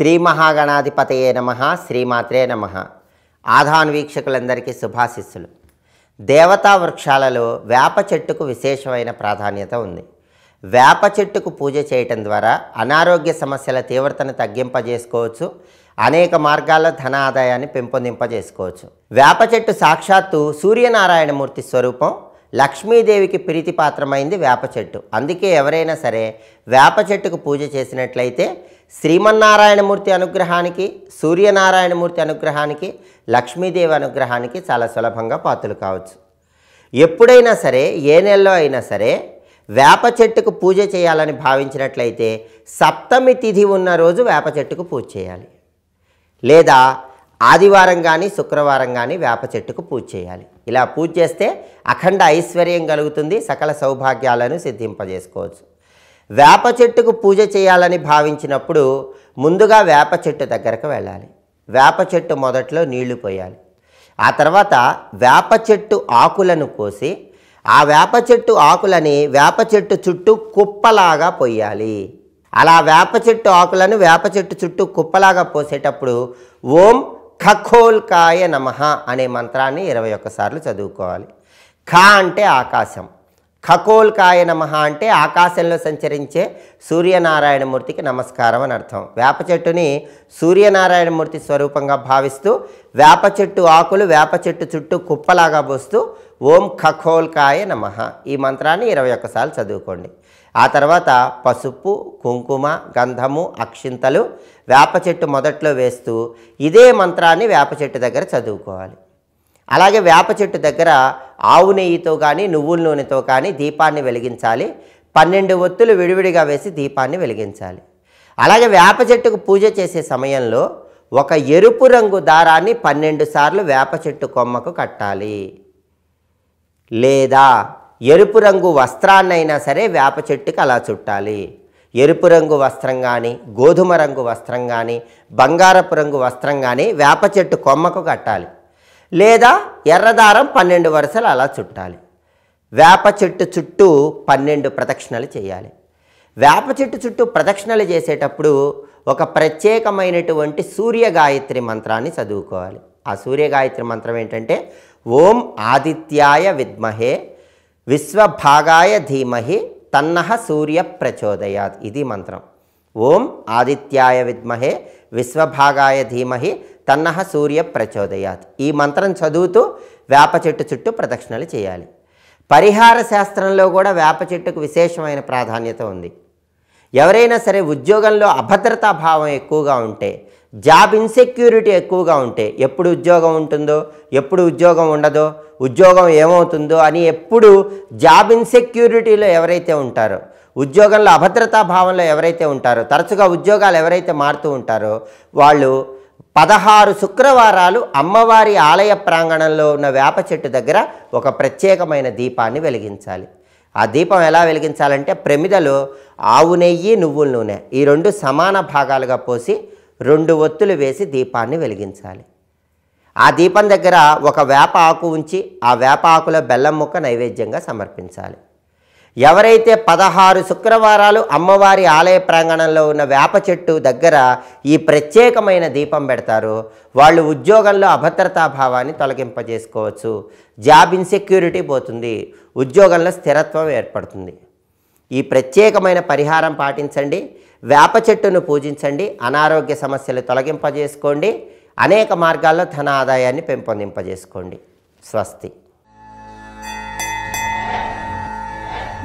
శ్రీ మహాగణాధిపతయే నమ శ్రీమాత్రే నమ ఆధాను వీక్షకులందరికీ శుభాశిస్సులు దేవతా వృక్షాలలో వేప చెట్టుకు విశేషమైన ప్రాధాన్యత ఉంది వేప చెట్టుకు పూజ చేయటం ద్వారా అనారోగ్య సమస్యల తీవ్రతను తగ్గింపజేసుకోవచ్చు అనేక మార్గాల్లో ధన ఆదాయాన్ని పెంపొందింపజేసుకోవచ్చు వేప చెట్టు సాక్షాత్తు సూర్యనారాయణమూర్తి స్వరూపం లక్ష్మీదేవికి ప్రీతిపాత్రమైంది వేప చెట్టు అందుకే ఎవరైనా సరే వేప చెట్టుకు పూజ చేసినట్లయితే శ్రీమన్నారాయణమూర్తి అనుగ్రహానికి సూర్యనారాయణమూర్తి అనుగ్రహానికి లక్ష్మీదేవి అనుగ్రహానికి చాలా సులభంగా పాత్రలు కావచ్చు ఎప్పుడైనా సరే ఏ నెలలో అయినా సరే వేప చెట్టుకు పూజ చేయాలని భావించినట్లయితే సప్తమి తిథి ఉన్న రోజు వేప చెట్టుకు పూజ చేయాలి లేదా ఆదివారం కానీ శుక్రవారం కానీ వేప చెట్టుకు పూజ చేయాలి ఇలా పూజ చేస్తే అఖండ ఐశ్వర్యం కలుగుతుంది సకల సౌభాగ్యాలను సిద్ధింపజేసుకోవచ్చు వేప చెట్టుకు పూజ చేయాలని భావించినప్పుడు ముందుగా వేప చెట్టు దగ్గరకు వెళ్ళాలి వేప చెట్టు మొదట్లో నీళ్లు పోయాలి ఆ తర్వాత వేప చెట్టు ఆకులను కోసి ఆ వేప చెట్టు ఆకులని వేప చెట్టు చుట్టూ కుప్పలాగా పోయాలి అలా వేప చెట్టు ఆకులను వేప చెట్టు చుట్టూ కుప్పలాగా పోసేటప్పుడు ఓం ఖఖోల్కాయ నమ అనే మంత్రాన్ని ఇరవై ఒక్కసార్లు చదువుకోవాలి ఖ అంటే ఆకాశం ఖకోల్కాయ నమ అంటే ఆకాశంలో సంచరించే సూర్యనారాయణమూర్తికి నమస్కారం అని అర్థం వేప చెట్టుని సూర్యనారాయణమూర్తి స్వరూపంగా భావిస్తూ వేప చెట్టు ఆకులు వేప చెట్టు చుట్టూ కుప్పలాగా పోస్తూ ఓం ఖకోల్కాయ నమ ఈ మంత్రాన్ని ఇరవై ఒక్కసార్లు చదువుకోండి ఆ తర్వాత పసుపు కుంకుమ గంధము అక్షింతలు వేప చెట్టు మొదట్లో వేస్తూ ఇదే మంత్రాన్ని వేప చెట్టు దగ్గర చదువుకోవాలి అలాగే వేప చెట్టు దగ్గర ఆవు నెయ్యితో కానీ నువ్వుల నూనెతో కానీ దీపాన్ని వెలిగించాలి పన్నెండు ఒత్తులు విడివిడిగా వేసి దీపాన్ని వెలిగించాలి అలాగే వేప చెట్టుకు పూజ చేసే సమయంలో ఒక ఎరుపు రంగు దారాన్ని పన్నెండు సార్లు వేప చెట్టు కొమ్మకు కట్టాలి లేదా ఎరుపు రంగు వస్త్రాన్నైనా సరే వేప చెట్టుకి అలా చుట్టాలి ఎరుపు రంగు వస్త్రం కానీ గోధుమ రంగు వస్త్రం కానీ బంగారపు రంగు వస్త్రం కానీ వేప చెట్టు కొమ్మకు కట్టాలి లేదా ఎర్రదారం పన్నెండు వరుసలు అలా చుట్టాలి వేప చెట్టు చుట్టూ పన్నెండు ప్రదక్షిణలు చేయాలి వేప చెట్టు చుట్టూ ప్రదక్షిణలు చేసేటప్పుడు ఒక ప్రత్యేకమైనటువంటి సూర్య గాయత్రి మంత్రాన్ని చదువుకోవాలి ఆ సూర్య గాయత్రి మంత్రం ఏంటంటే ఓం ఆదిత్యాయ విద్మహే విశ్వభాగాయ ధీమహి తన్నహ సూర్య ప్రచోదయాత్ ఇది మంత్రం ఓం ఆదిత్యాయ విద్మహే విశ్వభాగాయ ధీమహి తన్నహ సూర్య ప్రచోదయాత్ ఈ మంత్రం చదువుతూ వేప చెట్టు చుట్టూ ప్రదక్షిణలు చేయాలి పరిహార శాస్త్రంలో కూడా వేప చెట్టుకు విశేషమైన ప్రాధాన్యత ఉంది ఎవరైనా సరే ఉద్యోగంలో అభద్రతా భావం ఎక్కువగా ఉంటే జాబ్ ఇన్సెక్యూరిటీ ఎక్కువగా ఉంటే ఎప్పుడు ఉద్యోగం ఉంటుందో ఎప్పుడు ఉద్యోగం ఉండదో ఉద్యోగం ఏమవుతుందో అని ఎప్పుడు జాబ్ ఇన్సెక్యూరిటీలో ఎవరైతే ఉంటారో ఉద్యోగంలో అభద్రతా భావంలో ఎవరైతే ఉంటారో తరచుగా ఉద్యోగాలు ఎవరైతే మారుతూ ఉంటారో వాళ్ళు పదహారు శుక్రవారాలు అమ్మవారి ఆలయ ప్రాంగణంలో ఉన్న వేప చెట్టు దగ్గర ఒక ప్రత్యేకమైన దీపాన్ని వెలిగించాలి ఆ దీపం ఎలా వెలిగించాలంటే ప్రమిదలో ఆవు నెయ్యి నువ్వుల నూనె ఈ రెండు సమాన భాగాలుగా పోసి రెండు ఒత్తులు వేసి దీపాన్ని వెలిగించాలి ఆ దీపం దగ్గర ఒక వేప ఆకు ఉంచి ఆ వేప ఆకులో బెల్లం ముక్క నైవేద్యంగా సమర్పించాలి ఎవరైతే పదహారు శుక్రవారాలు అమ్మవారి ఆలయ ప్రాంగణంలో ఉన్న వేప చెట్టు దగ్గర ఈ ప్రత్యేకమైన దీపం పెడతారో వాళ్ళు ఉద్యోగంలో అభద్రతా భావాన్ని తొలగింపజేసుకోవచ్చు జాబ్ ఇన్సెక్యూరిటీ పోతుంది ఉద్యోగంలో స్థిరత్వం ఏర్పడుతుంది ఈ ప్రత్యేకమైన పరిహారం పాటించండి వేప చెట్టును పూజించండి అనారోగ్య సమస్యలు తొలగింపజేసుకోండి అనేక మార్గాల్లో ధన ఆదాయాన్ని పెంపొందింపజేసుకోండి స్వస్తి